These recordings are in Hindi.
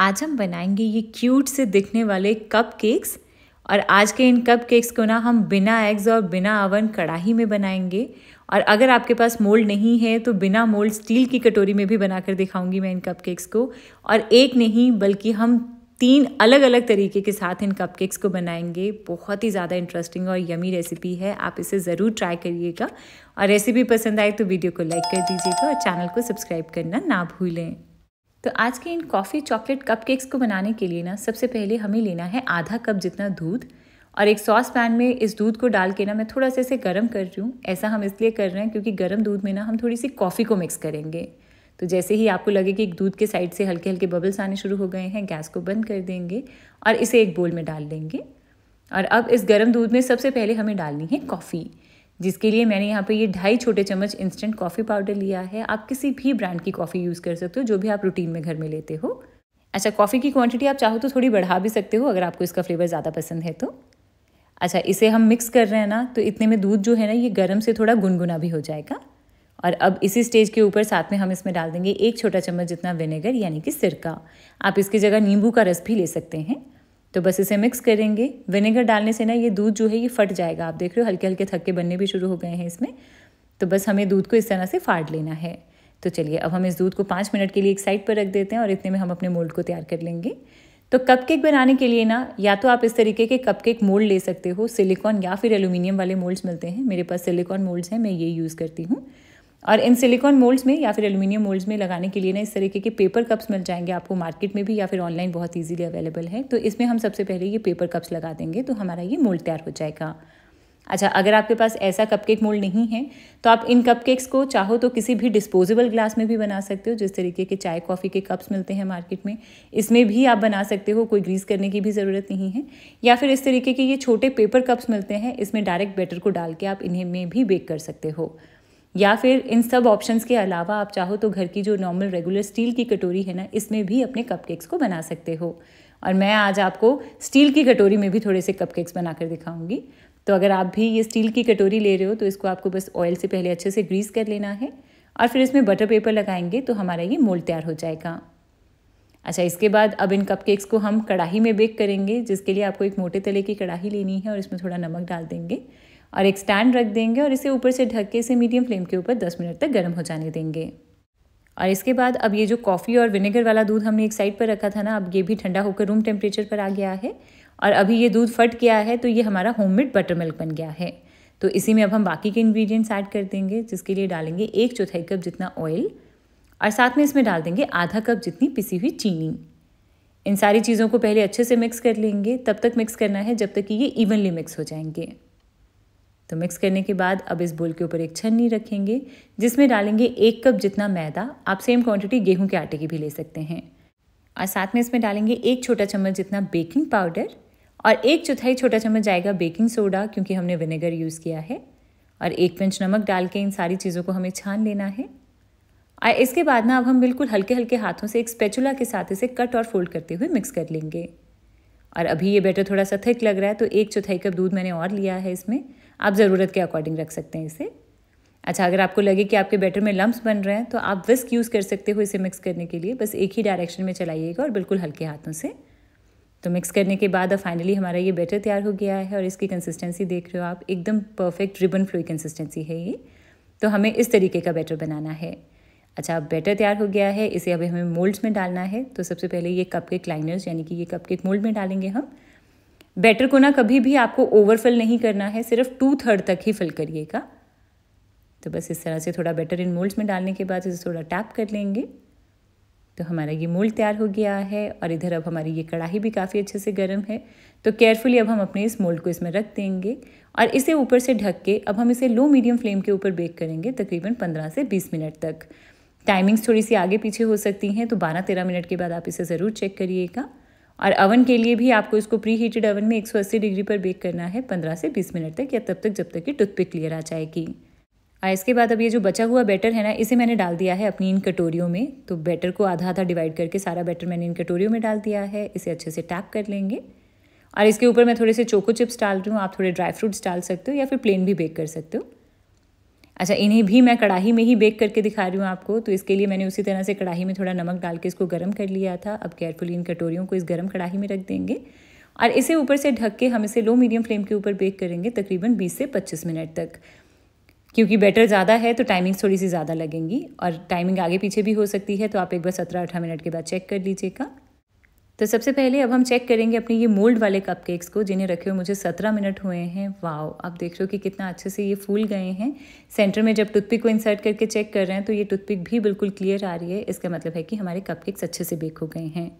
आज हम बनाएंगे ये क्यूट से दिखने वाले कप केक्स और आज के इन कप केक्स को ना हम बिना एग्स और बिना अवन कढ़ाई में बनाएंगे और अगर आपके पास मोल्ड नहीं है तो बिना मोल्ड स्टील की कटोरी में भी बनाकर दिखाऊंगी मैं इन कप केक्स को और एक नहीं बल्कि हम तीन अलग अलग तरीके के साथ इन कप केक्स को बनाएंगे बहुत ही ज़्यादा इंटरेस्टिंग और यमी रेसिपी है आप इसे ज़रूर ट्राई करिएगा और रेसिपी पसंद आए तो वीडियो को लाइक कर दीजिएगा और चैनल को सब्सक्राइब करना ना भूलें तो आज के इन कॉफ़ी चॉकलेट कपकेक्स को बनाने के लिए ना सबसे पहले हमें लेना है आधा कप जितना दूध और एक सॉस पैन में इस दूध को डाल के ना मैं थोड़ा सा इसे गर्म कर रही हूँ ऐसा हम इसलिए कर रहे हैं क्योंकि गर्म दूध में ना हम थोड़ी सी कॉफ़ी को मिक्स करेंगे तो जैसे ही आपको लगे कि एक दूध के साइड से हल्के हल्के बबल्स आने शुरू हो गए हैं गैस को बंद कर देंगे और इसे एक बोल में डाल देंगे और अब इस गर्म दूध में सबसे पहले हमें डालनी है कॉफ़ी जिसके लिए मैंने यहाँ पे ये ढाई छोटे चम्मच इंस्टेंट कॉफ़ी पाउडर लिया है आप किसी भी ब्रांड की कॉफ़ी यूज़ कर सकते हो जो भी आप रूटीन में घर में लेते हो अच्छा कॉफ़ी की क्वांटिटी आप चाहो तो थोड़ी बढ़ा भी सकते हो अगर आपको इसका फ्लेवर ज़्यादा पसंद है तो अच्छा इसे हम मिक्स कर रहे हैं ना तो इतने में दूध जो है ना ये गर्म से थोड़ा गुनगुना भी हो जाएगा और अब इसी स्टेज के ऊपर साथ में हम इसमें डाल देंगे एक छोटा चम्मच जितना विनेगर यानी कि सिरका आप इसकी जगह नींबू का रस भी ले सकते हैं तो बस इसे मिक्स करेंगे विनेगर डालने से ना ये दूध जो है ये फट जाएगा आप देख रहे हो हल्के हल्के थक्के बनने भी शुरू हो गए हैं इसमें तो बस हमें दूध को इस तरह से फाड़ लेना है तो चलिए अब हम इस दूध को पाँच मिनट के लिए एक साइड पर रख देते हैं और इतने में हम अपने मोल्ड को तैयार कर लेंगे तो कप बनाने के लिए ना या तो आप इस तरीके के कप मोल्ड ले सकते हो सिलिकॉन या फिर एल्यूमिनियम वाले मोल्ड्स मिलते हैं मेरे पास सिलिकॉन मोल्ड्स हैं मैं ये यूज़ करती हूँ और इन सिलिकॉन मोल्ड्स में या फिर एल्यूमिनियम मोल्ड्स में लगाने के लिए ना इस तरीके के पेपर कप्स मिल जाएंगे आपको मार्केट में भी या फिर ऑनलाइन बहुत ईजीली अवेलेबल है तो इसमें हम सबसे पहले ये पेपर कप्स लगा देंगे तो हमारा ये मोल्ड तैयार हो जाएगा अच्छा अगर आपके पास ऐसा कपकेक मोल्ड नहीं है तो आप इन कपकेक्स को चाहो तो किसी भी डिस्पोजेबल ग्लास में भी बना सकते हो जिस तरीके के चाय कॉफ़ी के कप्स मिलते हैं मार्केट में इसमें भी आप बना सकते हो कोई ग्रीस करने की भी ज़रूरत नहीं है या फिर इस तरीके के ये छोटे पेपर कप्स मिलते हैं इसमें डायरेक्ट बैटर को डाल के आप इन्हें में भी बेक कर सकते हो या फिर इन सब ऑप्शंस के अलावा आप चाहो तो घर की जो नॉर्मल रेगुलर स्टील की कटोरी है ना इसमें भी अपने कपकेक्स को बना सकते हो और मैं आज आपको स्टील की कटोरी में भी थोड़े से कपकेक्स बनाकर दिखाऊंगी तो अगर आप भी ये स्टील की कटोरी ले रहे हो तो इसको आपको बस ऑयल से पहले अच्छे से ग्रीस कर लेना है और फिर इसमें बटर पेपर लगाएंगे तो हमारा ये मोल्ड तैयार हो जाएगा अच्छा इसके बाद अब इन कपकेक्स को हम कढ़ाई में बेक करेंगे जिसके लिए आपको एक मोटे तले की कढ़ाई लेनी है और इसमें थोड़ा नमक डाल देंगे और एक स्टैंड रख देंगे और इसे ऊपर से ढक के इसे मीडियम फ्लेम के ऊपर दस मिनट तक गर्म हो जाने देंगे और इसके बाद अब ये जो कॉफ़ी और विनेगर वाला दूध हमने एक साइड पर रखा था ना अब ये भी ठंडा होकर रूम टेम्परेचर पर आ गया है और अभी ये दूध फट गया है तो ये हमारा मेड बटर मिल्क बन गया है तो इसी में अब हम बाकी के इंग्रेडिएंट्स ऐड कर देंगे जिसके लिए डालेंगे एक चौथाई कप जितना ऑयल और साथ में इसमें डाल देंगे आधा कप जितनी पिसी हुई चीनी इन सारी चीज़ों को पहले अच्छे से मिक्स कर लेंगे तब तक मिक्स करना है जब तक कि ये इवनली मिक्स हो जाएंगे तो मिक्स करने के बाद अब इस बोल के ऊपर एक छन्नी रखेंगे जिसमें डालेंगे एक कप जितना मैदा आप सेम क्वांटिटी गेहूं के आटे की भी ले सकते हैं और साथ में इसमें डालेंगे एक छोटा चम्मच जितना बेकिंग पाउडर और एक चौथाई छोटा चम्मच जाएगा बेकिंग सोडा क्योंकि हमने विनेगर यूज़ किया है और एक पिंच नमक डाल के इन सारी चीज़ों को हमें छान लेना है और इसके बाद ना अब हम बिल्कुल हल्के हल्के हाथों से एक स्पेचुला के साथ इसे कट और फोल्ड करते हुए मिक्स कर लेंगे और अभी ये बैटर थोड़ा सा थिक लग रहा है तो एक चौथाई कप दूध मैंने और लिया है इसमें आप ज़रूरत के अकॉर्डिंग रख सकते हैं इसे अच्छा अगर आपको लगे कि आपके बैटर में लम्ब बन रहे हैं तो आप विस्क यूज़ कर सकते हो इसे मिक्स करने के लिए बस एक ही डायरेक्शन में चलाइएगा और बिल्कुल हल्के हाथों से तो मिक्स करने के बाद अब फाइनली हमारा ये बैटर तैयार हो गया है और इसकी कंसिस्टेंसी देख रहे हो आप एकदम परफेक्ट रिबन फ्लोई कंसिस्टेंसी है ये तो हमें इस तरीके का बैटर बनाना है अच्छा अब बैटर तैयार हो गया है इसे अभी हमें मोल्ड्स में डालना है तो सबसे पहले ये कप केक लाइनर्स यानी कि ये कप के मोल्ड में डालेंगे हम बैटर को ना कभी भी आपको ओवरफिल नहीं करना है सिर्फ टू थर्ड तक ही फिल करिएगा तो बस इस तरह से थोड़ा बैटर इन मोल्ड्स में डालने के बाद इसे थोड़ा टैप कर लेंगे तो हमारा ये मोल्ड तैयार हो गया है और इधर अब हमारी ये कढ़ाई भी काफ़ी अच्छे से गर्म है तो केयरफुली अब हम अपने इस मोल्ड को इसमें रख देंगे और इसे ऊपर से ढक के अब हम इसे लो मीडियम फ्लेम के ऊपर बेक करेंगे तकरीबन पंद्रह से बीस मिनट तक टाइमिंग्स थोड़ी सी आगे पीछे हो सकती हैं तो बारह तेरह मिनट के बाद आप इसे ज़रूर चेक करिएगा और अवन के लिए भी आपको इसको प्री हीटेड अवन में 180 डिग्री पर बेक करना है 15 से 20 मिनट तक या तब तक जब तक कि टूथपिक क्लियर आ जाएगी और इसके बाद अब ये जो बचा हुआ बैटर है ना इसे मैंने डाल दिया है अपनी इन कटोरियों में तो बैटर को आधा आधा डिवाइड करके सारा बैटर मैंने इन कटोरियों में डाल दिया है इसे अच्छे से टैप कर लेंगे और इसके ऊपर मैं थोड़े से चोको चिप्स डाल रही हूँ आप थोड़े ड्राई फ्रूट्स डाल सकते हो या फिर प्लेन भी बेक कर सकते हो अच्छा इन्हें भी मैं कढ़ाई में ही बेक करके दिखा रही हूँ आपको तो इसके लिए मैंने उसी तरह से कढ़ाई में थोड़ा नमक डाल के इसको गर्म कर लिया था अब केयरफुली इन कटोरियों को इस गर्म कढ़ाई में रख देंगे और इसे ऊपर से ढक के हम इसे लो मीडियम फ्लेम के ऊपर बेक करेंगे तकरीबन 20 से 25 मिनट तक क्योंकि बैटर ज़्यादा है तो टाइमिंग थोड़ी सी ज़्यादा लगेंगी और टाइमिंग आगे पीछे भी हो सकती है तो आप एक बार सत्रह अठारह मिनट के बाद चेक कर लीजिएगा तो सबसे पहले अब हम चेक करेंगे अपने ये मोल्ड वाले कपकेक्स को जिन्हें रखे हुए मुझे सत्रह मिनट हुए हैं वाओ आप देख रहे हो कि कितना अच्छे से ये फूल गए हैं सेंटर में जब टूथपिक को इंसर्ट करके चेक कर रहे हैं तो ये टूथपिक भी बिल्कुल क्लियर आ रही है इसका मतलब है कि हमारे कपकेक्स अच्छे से बेक हो गए हैं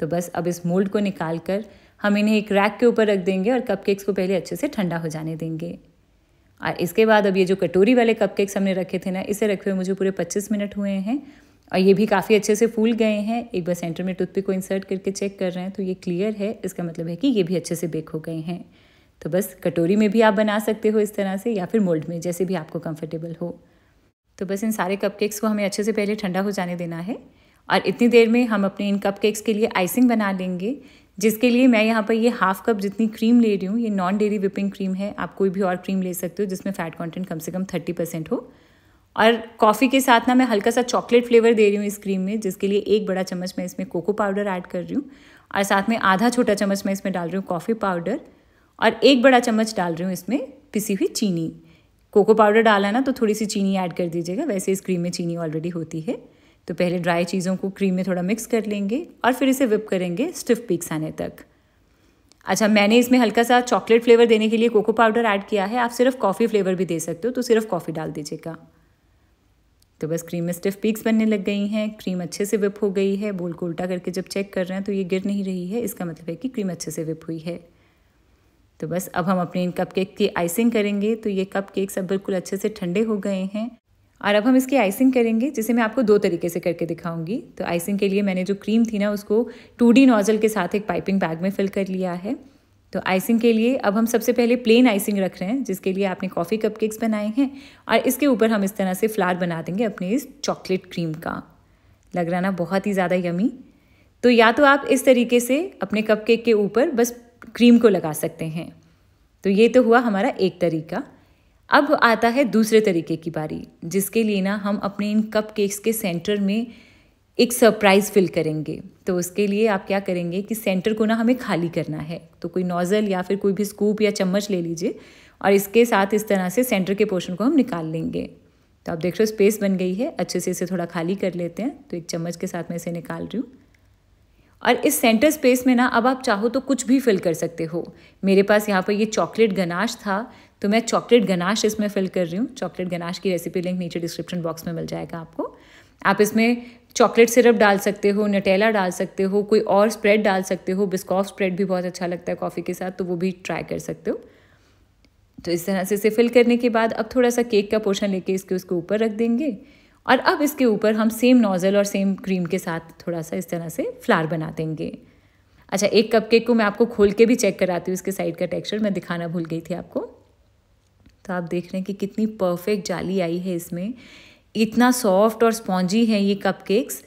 तो बस अब इस मोल्ड को निकाल कर हम इन्हें एक रैक के ऊपर रख देंगे और कपकेक्स को पहले अच्छे से ठंडा हो जाने देंगे और इसके बाद अब ये जो कटोरी वाले कपकेक्स हमने रखे थे ना इसे रखे हुए मुझे पूरे 25 मिनट हुए हैं और ये भी काफ़ी अच्छे से फूल गए हैं एक बार सेंटर में टूथपिक को इंसर्ट करके चेक कर रहे हैं तो ये क्लियर है इसका मतलब है कि ये भी अच्छे से बेक हो गए हैं तो बस कटोरी में भी आप बना सकते हो इस तरह से या फिर मोल्ड में जैसे भी आपको कंफर्टेबल हो तो बस इन सारे कपकेक्स को हमें अच्छे से पहले ठंडा हो जाने देना है और इतनी देर में हम अपने इन कपकेक्स के लिए आइसिंग बना लेंगे जिसके लिए मैं यहाँ पर ये हाफ कप जितनी क्रीम ले रही हूँ ये नॉन डेरी विपिंग क्रीम है आप कोई भी और क्रीम ले सकते हो जिसमें फ़ैट कंटेंट कम से कम थर्टी परसेंट हो और कॉफ़ी के साथ ना मैं हल्का सा चॉकलेट फ्लेवर दे रही हूँ इस क्रीम में जिसके लिए एक बड़ा चम्मच मैं इसमें कोको पाउडर ऐड कर रही हूँ और साथ में आधा छोटा चम्मच मैं इसमें डाल रही हूँ कॉफ़ी पाउडर और एक बड़ा चम्मच डाल रही हूँ इसमें पिसी हुई चीनी कोको पाउडर डाला ना तो थोड़ी सी चीनी ऐड कर दीजिएगा वैसे इस क्रीम में चीनी ऑलरेडी होती है तो पहले ड्राई चीज़ों को क्रीम में थोड़ा मिक्स कर लेंगे और फिर इसे विप करेंगे स्टिफ पीक्स आने तक अच्छा मैंने इसमें हल्का सा चॉकलेट फ्लेवर देने के लिए कोको पाउडर ऐड किया है आप सिर्फ कॉफ़ी फ्लेवर भी दे सकते हो तो सिर्फ कॉफ़ी डाल दीजिएगा तो बस क्रीम में स्टिफ पीक्स बनने लग गई हैं क्रीम अच्छे से विप हो गई है बोल को उल्टा करके जब चेक कर रहे हैं तो ये गिर नहीं रही है इसका मतलब है कि क्रीम अच्छे से विप हुई है तो बस अब हम अपने इन कप केक की आइसिंग करेंगे तो ये कप केक सब बिल्कुल अच्छे से ठंडे हो गए हैं और अब हम इसकी आइसिंग करेंगे जिसे मैं आपको दो तरीके से करके दिखाऊंगी तो आइसिंग के लिए मैंने जो क्रीम थी ना उसको टू डी नॉजल के साथ एक पाइपिंग बैग में फिल कर लिया है तो आइसिंग के लिए अब हम सबसे पहले प्लेन आइसिंग रख रहे हैं जिसके लिए आपने कॉफ़ी कपकेक्स बनाए हैं और इसके ऊपर हम इस तरह से फ्लार बना देंगे अपने इस चॉकलेट क्रीम का लग रहा ना बहुत ही ज़्यादा यमी तो या तो आप इस तरीके से अपने कपकेक के ऊपर बस क्रीम को लगा सकते हैं तो ये तो हुआ हमारा एक तरीका अब आता है दूसरे तरीके की बारी जिसके लिए ना हम अपने इन कप केक्स के सेंटर में एक सरप्राइज़ फिल करेंगे तो उसके लिए आप क्या करेंगे कि सेंटर को ना हमें खाली करना है तो कोई नोज़ल या फिर कोई भी स्कूप या चम्मच ले लीजिए और इसके साथ इस तरह से सेंटर के पोर्शन को हम निकाल लेंगे तो आप देख रहे हो स्पेस बन गई है अच्छे से इसे थोड़ा खाली कर लेते हैं तो एक चम्मच के साथ मैं इसे निकाल रही हूँ और इस सेंटर स्पेस में ना अब आप चाहो तो कुछ भी फिल कर सकते हो मेरे पास यहाँ पर ये चॉकलेट गनाश था तो मैं चॉकलेट गनाश इसमें फिल कर रही हूँ चॉकलेट गनाश की रेसिपी लिंक नीचे डिस्क्रिप्शन बॉक्स में मिल जाएगा आपको आप इसमें चॉकलेट सिरप डाल सकते हो नटेला डाल सकते हो कोई और स्प्रेड डाल सकते हो बिस्कॉफ स्प्रेड भी बहुत अच्छा लगता है कॉफ़ी के साथ तो वो भी ट्राई कर सकते हो तो इस तरह से इसे फिल करने के बाद अब थोड़ा सा केक का पोर्शन लेके इसके उसके ऊपर रख देंगे और अब इसके ऊपर हम सेम नोज़ल और सेम क्रीम के साथ थोड़ा सा इस तरह से फ्लार बना देंगे अच्छा एक कप केक को मैं आपको खोल के भी चेक कराती हूँ इसके साइड का टेक्सचर मैं दिखाना भूल गई थी आपको तो आप देख रहे हैं कि कितनी परफेक्ट जाली आई है इसमें इतना सॉफ्ट और स्पॉन्जी है ये कपकेक्स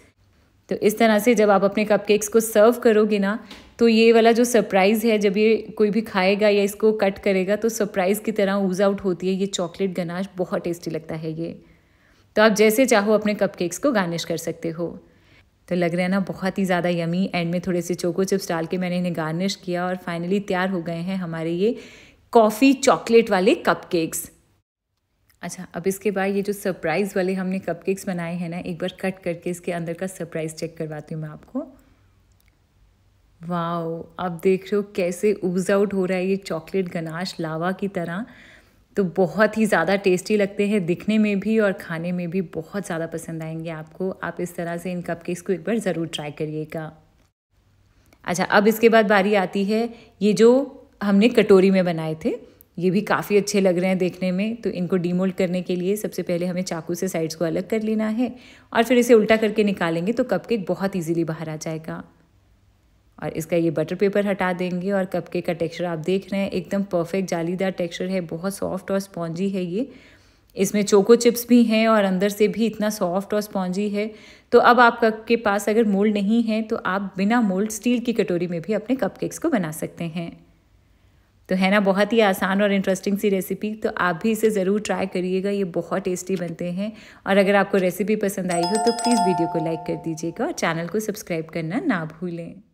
तो इस तरह से जब आप अपने कपकेक्स को सर्व करोगे ना तो ये वाला जो सरप्राइज़ है जब ये कोई भी खाएगा या इसको कट करेगा तो सरप्राइज़ की तरह ऊज आउट होती है ये चॉकलेट गनाश बहुत टेस्टी लगता है ये तो आप जैसे चाहो अपने कपकेक्स को गार्निश कर सकते हो तो लग रहा है ना बहुत ही ज़्यादा यमी एंड में थोड़े से चोको चिप्स डाल के मैंने इन्हें गार्निश किया और फाइनली तैयार हो गए हैं हमारे ये कॉफ़ी चॉकलेट वाले कपकेक्स अच्छा अब इसके बाद ये जो सरप्राइज़ वाले हमने कपकेक्स बनाए हैं ना एक बार कट करके इसके अंदर का सरप्राइज़ चेक करवाती हूँ मैं आपको वाओ आप देख रहे हो कैसे ऊज आउट हो रहा है ये चॉकलेट गनाश लावा की तरह तो बहुत ही ज़्यादा टेस्टी लगते हैं दिखने में भी और खाने में भी बहुत ज़्यादा पसंद आएंगे आपको आप इस तरह से इन कप केक्स को एक बार ज़रूर ट्राई करिएगा अच्छा अब इसके बाद बारी आती है ये जो हमने कटोरी में बनाए थे ये भी काफ़ी अच्छे लग रहे हैं देखने में तो इनको डीमोल्ड करने के लिए सबसे पहले हमें चाकू से साइड्स को अलग कर लेना है और फिर इसे उल्टा करके निकालेंगे तो कपकेक बहुत इजीली बाहर आ जाएगा और इसका ये बटर पेपर हटा देंगे और कपकेक का टेक्सचर आप देख रहे हैं एकदम परफेक्ट जालीदार टेक्स्चर है बहुत सॉफ्ट और स्पॉन्जी है ये इसमें चोको चिप्स भी हैं और अंदर से भी इतना सॉफ्ट और स्पॉन्जी है तो अब आप कप के पास अगर मोल्ड नहीं है तो आप बिना मोल्ड स्टील की कटोरी में भी अपने कपकेक्स को बना सकते हैं तो है ना बहुत ही आसान और इंटरेस्टिंग सी रेसिपी तो आप भी इसे ज़रूर ट्राई करिएगा ये बहुत टेस्टी बनते हैं और अगर आपको रेसिपी पसंद आई हो तो प्लीज़ वीडियो को लाइक कर दीजिएगा और चैनल को सब्सक्राइब करना ना भूलें